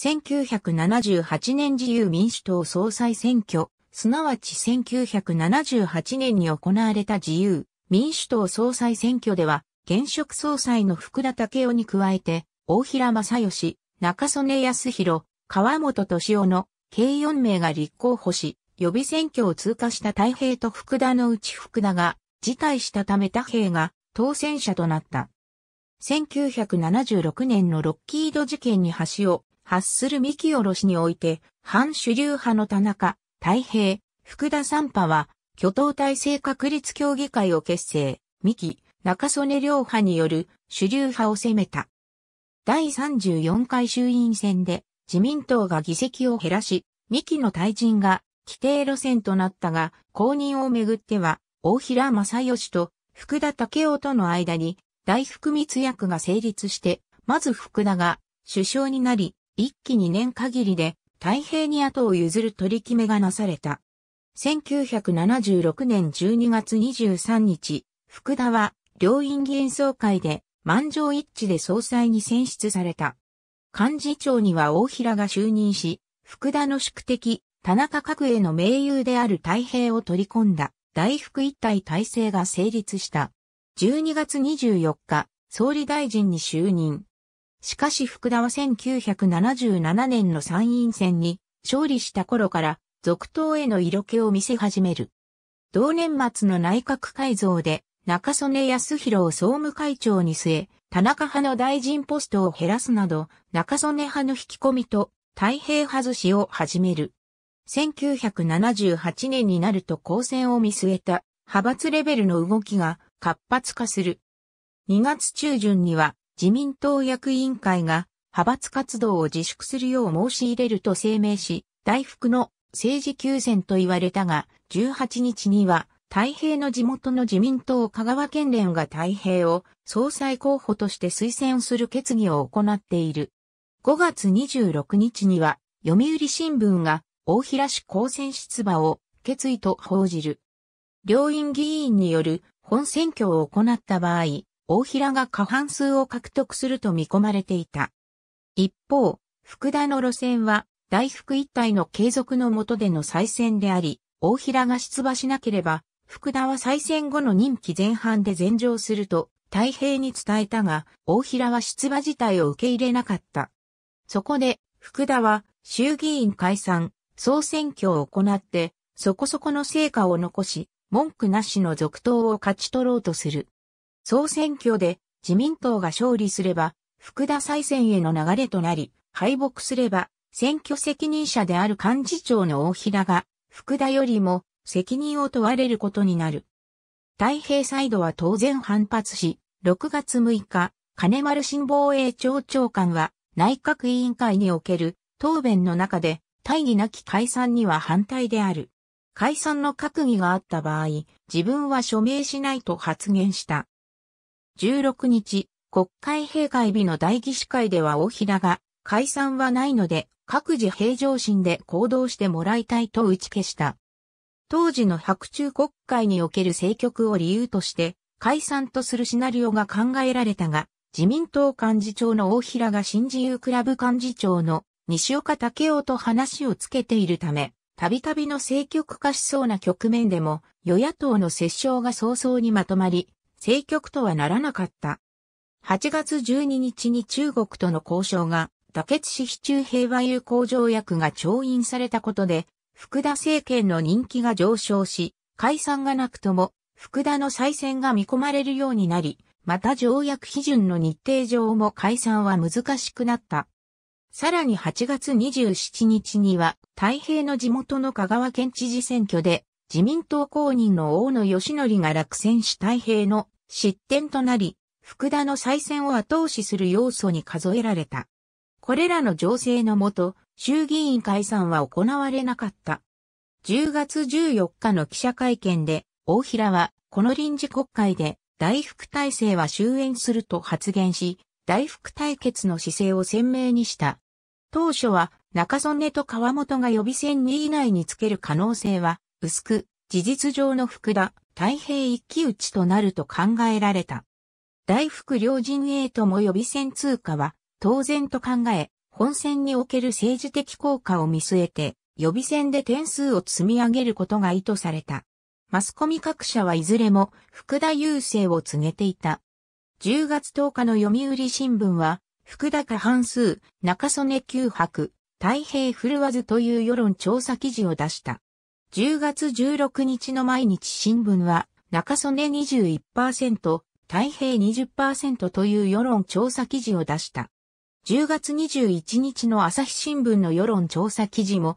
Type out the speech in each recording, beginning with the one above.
1978年自由民主党総裁選挙、すなわち1978年に行われた自由民主党総裁選挙では、現職総裁の福田武雄に加えて、大平正義、中曽根康弘、川本敏夫の計4名が立候補し、予備選挙を通過した太平と福田のうち福田が辞退したため太平が当選者となった。1976年のロッキード事件に橋を発する三木おろしにおいて、反主流派の田中、太平、福田三派は、挙党体制確立協議会を結成、三木、中曽根両派による主流派を攻めた。第34回衆院選で自民党が議席を減らし、三木の退陣が規定路線となったが、公認をめぐっては、大平正義と福田武夫との間に大福密約が成立して、まず福田が首相になり、一期二年限りで太平に後を譲る取り決めがなされた。1976年12月23日、福田は両院議員総会で満場一致で総裁に選出された。幹事長には大平が就任し、福田の宿敵、田中角栄の盟友である太平を取り込んだ大福一体体制が成立した。12月24日、総理大臣に就任。しかし福田は1977年の参院選に勝利した頃から続投への色気を見せ始める。同年末の内閣改造で中曽根康弘を総務会長に据え、田中派の大臣ポストを減らすなど、中曽根派の引き込みと太平外しを始める。1978年になると公選を見据えた派閥レベルの動きが活発化する。2月中旬には自民党役員会が派閥活動を自粛するよう申し入れると声明し、大福の政治休戦と言われたが、18日には、太平の地元の自民党香川県連が太平を総裁候補として推薦する決議を行っている。5月26日には、読売新聞が大平市公選出馬を決意と報じる。両院議員による本選挙を行った場合、大平が過半数を獲得すると見込まれていた。一方、福田の路線は、大福一体の継続の下での再選であり、大平が出馬しなければ、福田は再選後の任期前半で前場すると、太平に伝えたが、大平は出馬自体を受け入れなかった。そこで、福田は、衆議院解散、総選挙を行って、そこそこの成果を残し、文句なしの続投を勝ち取ろうとする。総選挙で自民党が勝利すれば、福田再選への流れとなり、敗北すれば、選挙責任者である幹事長の大平が、福田よりも責任を問われることになる。太平サイドは当然反発し、6月6日、金丸新防衛庁長官は、内閣委員会における答弁の中で、大義なき解散には反対である。解散の閣議があった場合、自分は署名しないと発言した。16日、国会閉会日の大議士会では大平が、解散はないので、各自平常心で行動してもらいたいと打ち消した。当時の白昼国会における政局を理由として、解散とするシナリオが考えられたが、自民党幹事長の大平が新自由クラブ幹事長の西岡武夫と話をつけているため、たびたびの政局化しそうな局面でも、与野党の折衝が早々にまとまり、政局とはならなかった。8月12日に中国との交渉が、妥結し市中平和友好条約が調印されたことで、福田政権の人気が上昇し、解散がなくとも、福田の再選が見込まれるようになり、また条約批准の日程上も解散は難しくなった。さらに8月27日には、太平の地元の香川県知事選挙で、自民党公認の大野義則が落選し太平の失点となり、福田の再選を後押しする要素に数えられた。これらの情勢のもと、衆議院解散は行われなかった。10月14日の記者会見で、大平は、この臨時国会で、大福体制は終焉すると発言し、大福対決の姿勢を鮮明にした。当初は、中曽根と川本が予備選2位以内につける可能性は薄く、事実上の福田、太平一騎打ちとなると考えられた。大福両陣営とも予備選通過は、当然と考え、本戦における政治的効果を見据えて、予備選で点数を積み上げることが意図された。マスコミ各社はいずれも福田優勢を告げていた。10月10日の読売新聞は、福田過半数、中曽根九博、太平振るわずという世論調査記事を出した。10月16日の毎日新聞は、中曽根21%、太平20%という世論調査記事を出した。10月21日の朝日新聞の世論調査記事も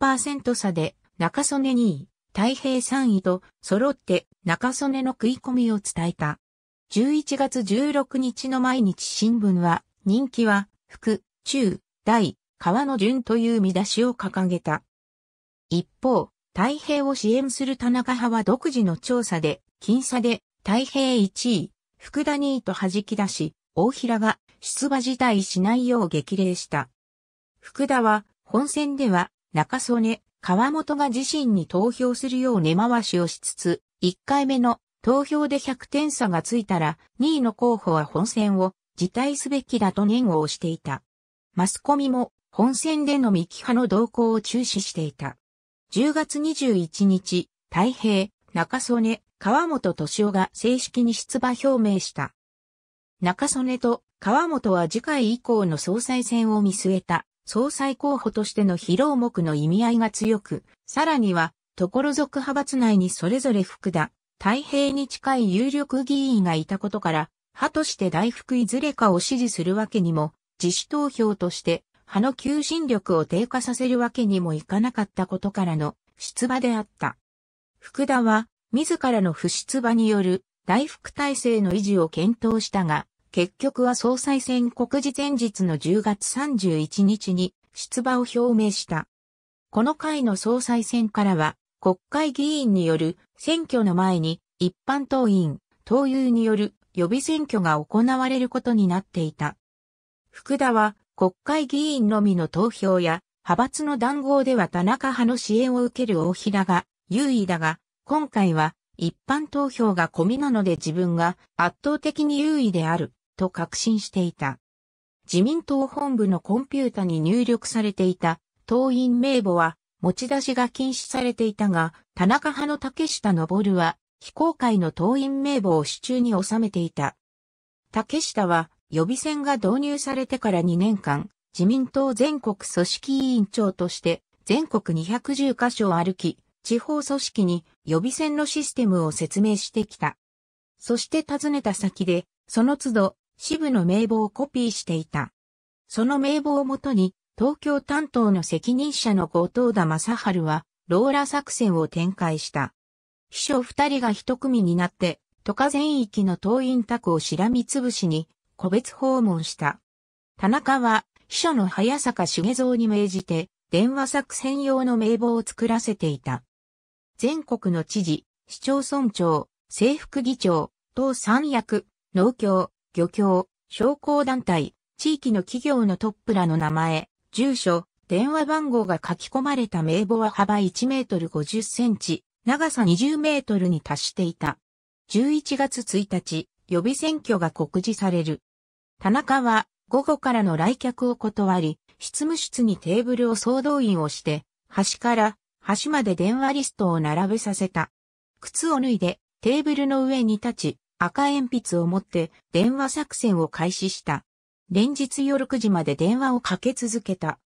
1%差で中曽根2位、太平3位と揃って中曽根の食い込みを伝えた。11月16日の毎日新聞は人気は副、中、大、川の順という見出しを掲げた。一方、太平を支援する田中派は独自の調査で、僅差で太平1位、福田2位と弾き出し、大平が出馬辞退しないよう激励した。福田は本選では中曽根、川本が自身に投票するよう根回しをしつつ、1回目の投票で100点差がついたら2位の候補は本選を辞退すべきだと念を押していた。マスコミも本選での三木派の動向を注視していた。10月21日、太平、中曽根、川本敏夫が正式に出馬表明した。中曽根と川本は次回以降の総裁選を見据えた総裁候補としての疲労目の意味合いが強く、さらには、所属派閥内にそれぞれ福田、太平に近い有力議員がいたことから、派として大福いずれかを支持するわけにも、自主投票として葉の求心力を低下させるわけにもいかなかったことからの出馬であった。福田は、自らの不出馬による大副体制の維持を検討したが、結局は総裁選告示前日の10月31日に出馬を表明した。この回の総裁選からは、国会議員による選挙の前に一般党員、党友による予備選挙が行われることになっていた。福田は国会議員のみの投票や、派閥の談合では田中派の支援を受ける大平が優位だが、今回は一般投票が込みなので自分が圧倒的に優位であると確信していた。自民党本部のコンピュータに入力されていた党員名簿は持ち出しが禁止されていたが、田中派の竹下登は非公開の党員名簿を手中に収めていた。竹下は予備選が導入されてから2年間、自民党全国組織委員長として全国210カ所を歩き、地方組織に予備選のシステムを説明してきた。そして訪ねた先で、その都度、支部の名簿をコピーしていた。その名簿をもとに、東京担当の責任者の後藤田正春は、ローラ作戦を展開した。秘書二人が一組になって、都下全域の党員宅をしらみつぶしに、個別訪問した。田中は、秘書の早坂茂蔵に命じて、電話作戦用の名簿を作らせていた。全国の知事、市町村長、政府議長、党三役、農協、漁協、商工団体、地域の企業のトップらの名前、住所、電話番号が書き込まれた名簿は幅1メートル50センチ、長さ20メートルに達していた。11月1日、予備選挙が告示される。田中は午後からの来客を断り、執務室にテーブルを総動員をして、端から端まで電話リストを並べさせた。靴を脱いでテーブルの上に立ち、赤鉛筆を持って電話作戦を開始した。連日夜9時まで電話をかけ続けた。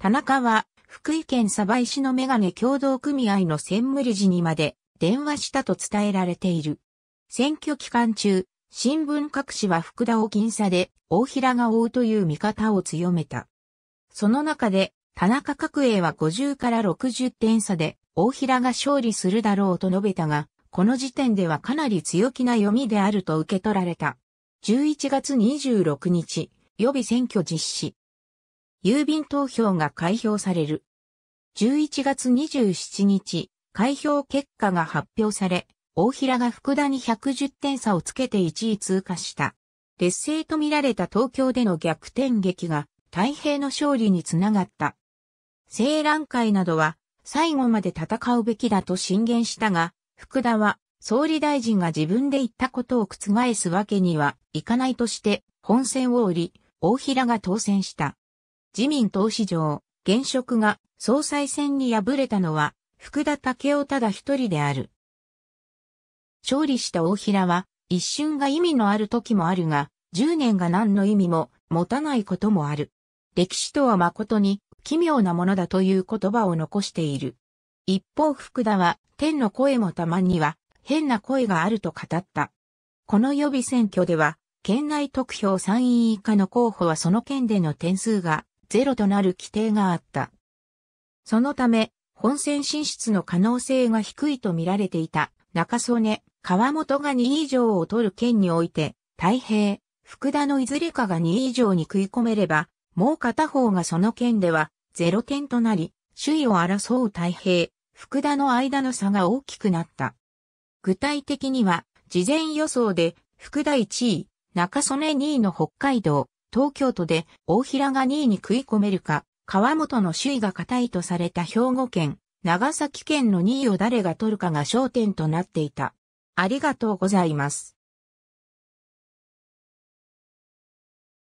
田中は福井県鯖江市のメガネ共同組合の専務理事にまで電話したと伝えられている。選挙期間中、新聞各紙は福田を僅差で、大平が追うという見方を強めた。その中で、田中角栄は50から60点差で、大平が勝利するだろうと述べたが、この時点ではかなり強気な読みであると受け取られた。11月26日、予備選挙実施。郵便投票が開票される。11月27日、開票結果が発表され、大平が福田に110点差をつけて1位通過した。劣勢と見られた東京での逆転劇が太平の勝利につながった。青蘭会などは最後まで戦うべきだと進言したが、福田は総理大臣が自分で言ったことを覆すわけにはいかないとして本選を降り、大平が当選した。自民党史上、現職が総裁選に敗れたのは福田武雄ただ一人である。勝利した大平は、一瞬が意味のある時もあるが、10年が何の意味も持たないこともある。歴史とは誠に奇妙なものだという言葉を残している。一方福田は天の声もたまには変な声があると語った。この予備選挙では、県内得票3位以下の候補はその県での点数がゼロとなる規定があった。そのため、本選進出の可能性が低いと見られていた中曽根、川本が2位以上を取る県において、太平、福田のいずれかが2以上に食い込めれば、もう片方がその県では0点となり、首位を争う太平、福田の間の差が大きくなった。具体的には、事前予想で、福田1位、中曽根2位の北海道、東京都で大平が2位に食い込めるか、川本の首位が固いとされた兵庫県、長崎県の2位を誰が取るかが焦点となっていた。ありがとうございます。